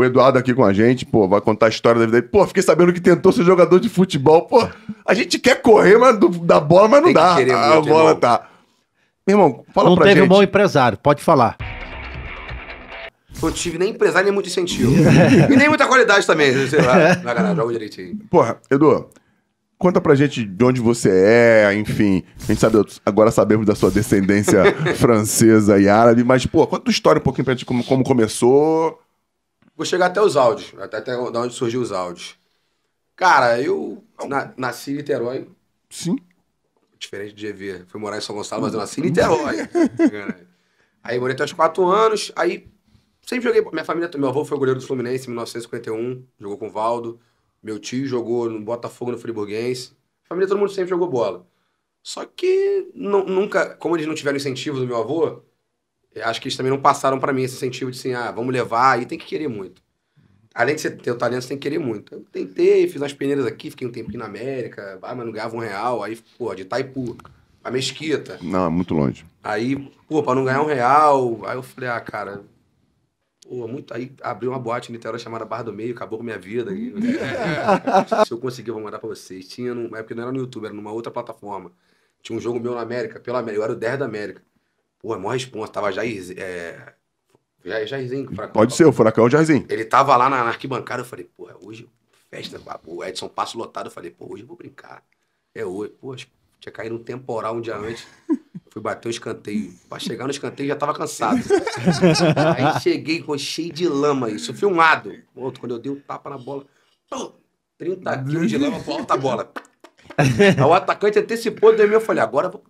O Eduardo aqui com a gente, pô, vai contar a história da vida dele. Pô, fiquei sabendo que tentou ser jogador de futebol. Pô, a gente quer correr mas do, da bola, mas não dá. Muito, a bola irmão. tá. Meu irmão, fala não pra gente. Não teve um bom empresário, pode falar. Não tive nem empresário, nem muito incentivo. e nem muita qualidade também, sei lá. jogo direitinho. Porra, Edu, conta pra gente de onde você é, enfim. A gente sabe, agora sabemos da sua descendência francesa e árabe, mas, pô, conta a história um pouquinho pra gente, como, como começou. Vou chegar até os áudios, até, até onde surgiu os áudios. Cara, eu na, nasci em Niterói. Sim. Diferente de EV. Fui morar em São Gonçalo, mas eu nasci em uhum. Niterói. aí morei até os quatro anos. Aí sempre joguei. Minha família, meu avô foi goleiro do Fluminense em 1951, jogou com o Valdo. Meu tio jogou no Botafogo, no Friburguense. A família, todo mundo sempre jogou bola. Só que nunca, como eles não tiveram incentivo do meu avô, acho que eles também não passaram para mim esse incentivo de assim, ah, vamos levar, aí tem que querer muito. Além de você ter o talento, você tem que querer muito. Eu tentei, fiz umas peneiras aqui, fiquei um tempinho na América, ah, mas não ganhava um real, aí, pô, de Itaipu, a Mesquita. Não, é muito longe. Aí, pô, pra não ganhar um real, aí eu falei, ah, cara, Pô, muito aí abriu uma boate em Niterói chamada Bar do Meio, acabou com minha vida. Né, se eu conseguir, eu vou mandar pra vocês. Tinha, num... época porque não era no YouTube, era numa outra plataforma. Tinha um jogo meu na América, pela América, eu era o 10 da América. Pô, é maior responsa. Tava é, Jairzinho. É... Jairzinho, Furacão. Pode ser, o Furacão Jairzinho. Ele tava lá na, na arquibancada, eu falei, pô, é hoje festa, o Edson passo lotado, eu falei, pô, hoje eu vou brincar. É hoje, pô, tinha caído um temporal um dia antes. Fui bater um escanteio. Pra chegar no escanteio já tava cansado. Aí cheguei com cheio de lama, isso filmado. Outro, quando eu dei um tapa na bola, pum, 30 quilos de lama volta a bola. Aí o atacante antecipou, deu meu, eu falei, agora eu vou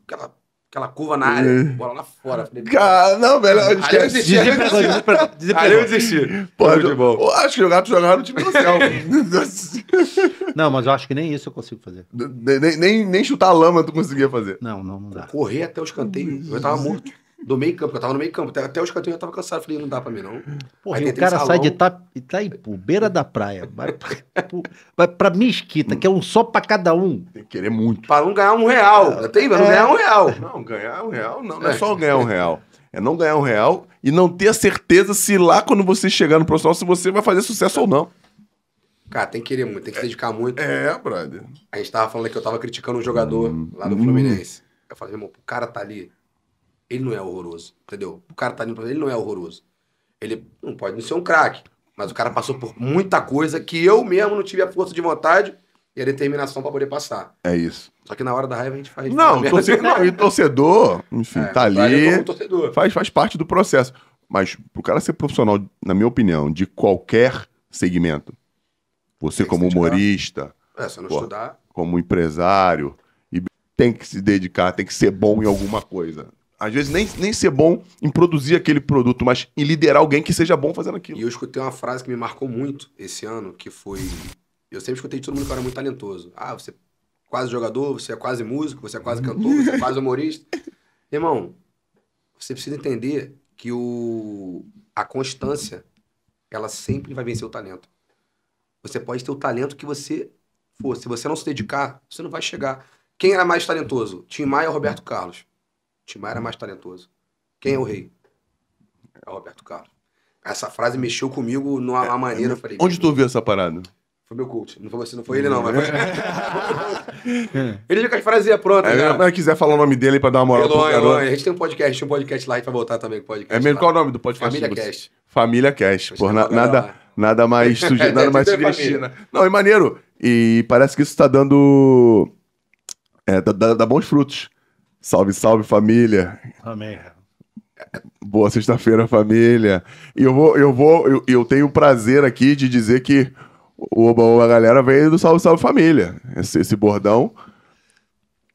aquela curva na área, é. bola lá fora. Falei, cara, não, velho. Eu ali eu desisti. Ali eu desisti. Pô, eu, acho que o gato jogar no time do céu. não, mas eu acho que nem isso eu consigo fazer. Nem, nem, nem chutar a lama tu conseguia fazer. Não, não, não dá. Correr até os canteiros. Eu tava morto do meio campo, eu tava no meio campo. Até, até os cantinhos eu tava cansado. Falei, não dá pra mim, não. Porra, o cara sai de Ita, Itaipu, beira da praia, vai pra, pro, pra Mesquita, que é um só pra cada um. Tem que querer muito. Pra não ganhar um real. É. Eu tenho, não é. ganhar um real. Não, ganhar um real não, não é, é só ganhar um real. É não ganhar um real e não ter a certeza se lá, quando você chegar no profissional, se você vai fazer sucesso ou não. Cara, tem que querer muito, tem que se dedicar muito. É, brother. A gente tava falando que eu tava criticando um jogador hum, lá do hum. Fluminense. Hum. Eu falei, irmão, o cara tá ali ele não é horroroso, entendeu? O cara tá indo pra ele, ele não é horroroso. Ele não pode não ser um craque, mas o cara passou por muita coisa que eu mesmo não tive a força de vontade e a determinação para poder passar. É isso. Só que na hora da raiva a gente faz. Não, torcedor, não e torcedor, enfim, é, tá ali. Faz, faz parte do processo. Mas pro cara ser profissional, na minha opinião, de qualquer segmento, você como humorista, é, se não pô, estudar. como empresário, e tem que se dedicar, tem que ser bom em alguma coisa às vezes nem, nem ser bom em produzir aquele produto, mas em liderar alguém que seja bom fazendo aquilo. E eu escutei uma frase que me marcou muito esse ano, que foi. Eu sempre escutei de todo mundo que era muito talentoso. Ah, você é quase jogador, você é quase músico, você é quase cantor, você é quase humorista. Irmão, você precisa entender que o... a constância, ela sempre vai vencer o talento. Você pode ter o talento que você for. Se você não se dedicar, você não vai chegar. Quem era mais talentoso? Tim Maia ou Roberto Carlos? Timar era uhum. mais talentoso. Quem é o uhum. rei? É o Roberto Carlos. Essa frase mexeu comigo numa é, é maneira. Eu falei, onde tu viu essa parada? Foi meu coach. Não foi você, não foi ele, não. Mas foi... ele já com as frases pronta. É, mas quiser falar o nome dele pra dar uma moral Elon, pro Elon. A gente tem um podcast, tem um podcast lá, e vai voltar também com podcast. É mesmo, lá. qual é o nome do podcast? Família Cast. Família Cast. na, nada, nada mais, suge... é, nada mais sugestivo. Não, é maneiro. E parece que isso tá dando... É, dá, dá bons frutos. Salve, salve família. Amém. Boa sexta-feira, família. E eu vou, eu vou, eu, eu tenho o prazer aqui de dizer que o Oba Oba Galera veio do Salve Salve Família. Esse, esse bordão.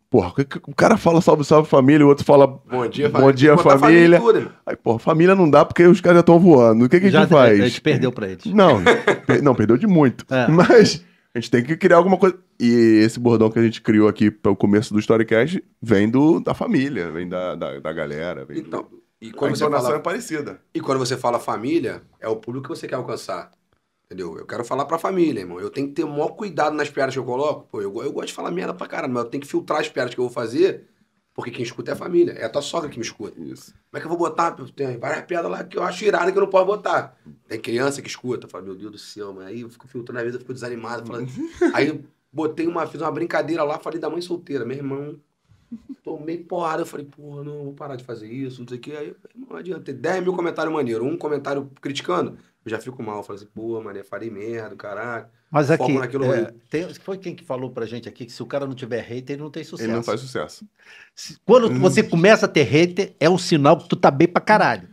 Porra, o cara fala salve, salve família, o outro fala bom dia, bom dia família. família Aí, porra, família não dá porque os caras já estão voando. O que, que já a gente faz? A gente perdeu pra eles. Não, per, não perdeu de muito. É. Mas a gente tem que criar alguma coisa. E esse bordão que a gente criou aqui para o começo do Storycast vem do, da família, vem da, da, da galera. Vem então, do... e quando a você fala... é parecida. E quando você fala família, é o público que você quer alcançar. Entendeu? Eu quero falar pra família, irmão. Eu tenho que ter o maior cuidado nas piadas que eu coloco. Pô, eu, eu gosto de falar merda pra caramba, mas eu tenho que filtrar as piadas que eu vou fazer porque quem escuta é a família, é a tua sogra que me escuta. Isso. Como é que eu vou botar? Tem várias piadas lá que eu acho irada que eu não posso botar. Tem criança que escuta, fala, meu Deus do céu, mas aí eu fico filtrando a vida, eu fico desanimado. Falando... aí botei uma, fiz uma brincadeira lá, falei da mãe solteira, meu irmão. Tomei porrada, eu falei, porra, não, vou parar de fazer isso, não sei o quê. Aí não adianta, tem 10 mil comentários maneiros, um comentário criticando, eu já fico mal. Falo assim, pô, Maria falei merda, caraca. Mas aqui, é, tem, foi quem que falou pra gente aqui que se o cara não tiver hater, ele não tem sucesso. Ele não faz sucesso. Quando hum. você começa a ter hater, é um sinal que tu tá bem pra caralho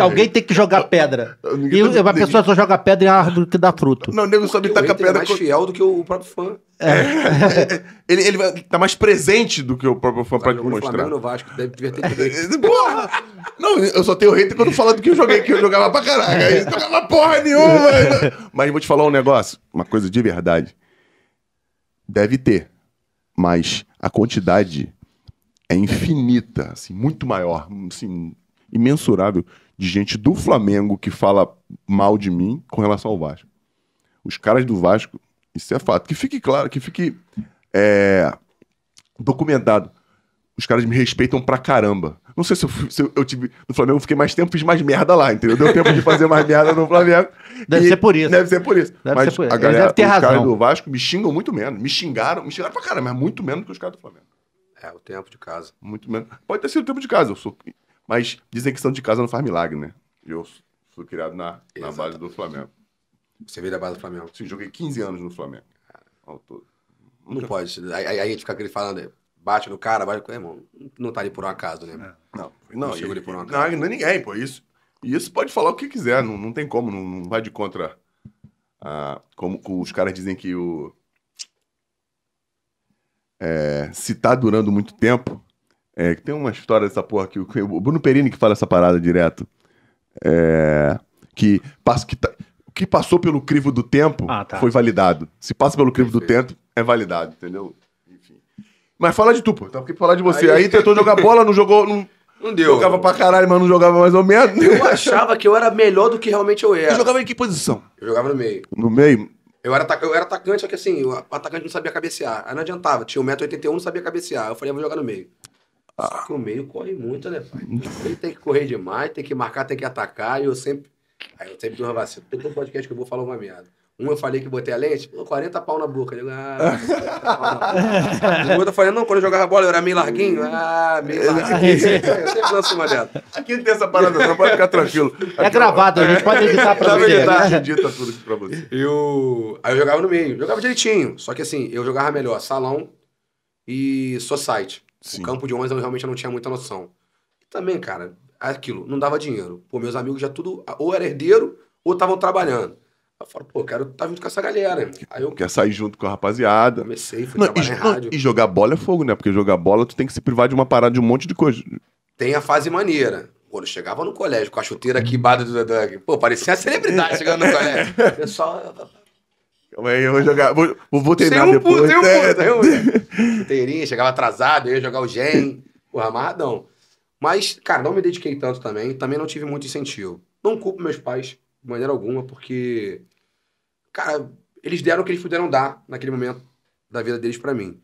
alguém tem que jogar pedra. E tá, uma pessoa só joga pedra em árvore que dá fruto. Não, o nego só me taca é pedra. Ele é mais fiel do que o próprio fã. É. É. ele, ele tá mais presente do que o próprio fã pra demonstrar. mostrar. no Vasco, deve ter Porra! Não, eu só tenho hater quando fala do que eu joguei, que eu jogava pra caralho. Aí não jogava porra nenhuma. mas vou te falar um negócio, uma coisa de verdade. Deve ter, mas a quantidade é infinita, assim, muito maior, assim, imensurável de gente do Flamengo que fala mal de mim com relação ao Vasco. Os caras do Vasco, isso é fato. Que fique claro, que fique é, documentado. Os caras me respeitam pra caramba. Não sei se eu, se eu, eu tive. No Flamengo fiquei mais tempo, fiz mais merda lá, entendeu? Deu tempo de fazer mais merda no Flamengo. Deve e, ser por isso. Deve ser por isso. Deve mas por isso. a galera, deve ter os razão. caras do Vasco me xingam muito menos. Me xingaram, me xingaram pra caramba, mas muito menos que os caras do Flamengo. É, o tempo de casa. Muito menos. Pode ter sido o tempo de casa. Eu sou mas dizem que são de casa não faz milagre, né? Eu fui criado na, na base do Flamengo. Você veio da base do Flamengo? Sim, joguei 15 anos no Flamengo. Ao todo. Não Nunca... pode. Aí, a gente fica aquele falando, bate no cara, bate. É, irmão, não tá ali por um acaso, né? É. Não, não, não chegou ali por um acaso. Não, não é ninguém, pô. Isso, isso pode falar o que quiser, não, não tem como, não, não vai de contra. Ah, como os caras dizem que o. É, se tá durando muito tempo, é, tem uma história dessa porra que o Bruno Perini que fala essa parada direto. É, que passa que tá, que passou pelo crivo do tempo ah, tá. foi validado. Se passa pelo crivo do tempo, é validado, entendeu? Enfim. Mas fala de tu, pô. Então, porque falar de você. Aí, Aí tentou jogar bola, não jogou. Não... Não deu. Jogava pra caralho, mas não jogava mais ou menos. Eu achava que eu era melhor do que realmente eu era. Eu jogava em que posição? Eu jogava no meio. No meio? Eu era, eu era atacante, só que assim, o atacante não sabia cabecear. Aí não adiantava. Tinha 1,81m, não sabia cabecear. Eu falei, eu vou jogar no meio. Ah. Só que o meio corre muito, né, pai? Ele tem que correr demais, tem que marcar, tem que atacar. E eu sempre. Aí eu sempre dou uma vacina. um podcast que eu vou falar uma merda. Um eu falei que botei a lente, 40 pau na boca. Eu digo, ah, 40 pau na O outro eu falei, não, quando eu jogava bola eu era meio larguinho. Ah, meio larguinho. eu sempre lanço uma dela. Aqui não tem essa parada, não pode ficar tranquilo. É Aqui, é gravado, a gente pode editar pra você. Editar, edita tudo pra você. Eu... Aí eu jogava no meio, jogava direitinho. Só que assim, eu jogava melhor salão e society. Sim. O campo de ondas eu realmente não tinha muita noção. E também, cara, aquilo, não dava dinheiro. Pô, meus amigos já tudo, ou era herdeiro, ou estavam trabalhando. Eu falo, pô, quero estar tá junto com essa galera. Aí eu... Quer sair junto com a rapaziada. Comecei, fui não, trabalhar e, rádio. E jogar bola é fogo, né? Porque jogar bola, tu tem que se privar de uma parada, de um monte de coisa. Tem a fase maneira. Quando chegava no colégio, com a chuteira aqui, bada do Dudang. Pô, parecia a celebridade chegando no colégio. O pessoal, Calma aí, eu vou jogar. Vou, vou treinar tem um depois. Puto, tem um né? puto, tem um chegava atrasado, eu ia jogar o gen. Porra, Ramadão, Mas, cara, não me dediquei tanto também. Também não tive muito incentivo. Não culpo meus pais de maneira alguma, porque, cara, eles deram o que eles puderam dar naquele momento da vida deles para mim.